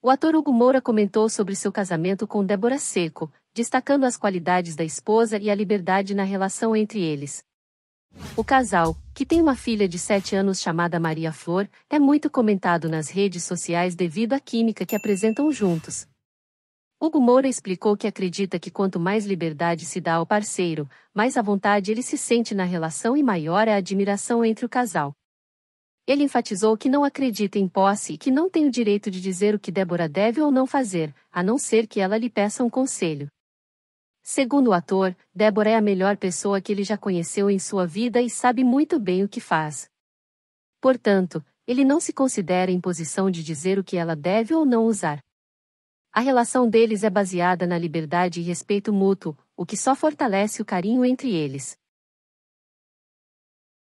O ator Hugo Moura comentou sobre seu casamento com Débora Seco, destacando as qualidades da esposa e a liberdade na relação entre eles. O casal, que tem uma filha de 7 anos chamada Maria Flor, é muito comentado nas redes sociais devido à química que apresentam juntos. Hugo Moura explicou que acredita que quanto mais liberdade se dá ao parceiro, mais à vontade ele se sente na relação e maior é a admiração entre o casal. Ele enfatizou que não acredita em posse e que não tem o direito de dizer o que Débora deve ou não fazer, a não ser que ela lhe peça um conselho. Segundo o ator, Débora é a melhor pessoa que ele já conheceu em sua vida e sabe muito bem o que faz. Portanto, ele não se considera em posição de dizer o que ela deve ou não usar. A relação deles é baseada na liberdade e respeito mútuo, o que só fortalece o carinho entre eles.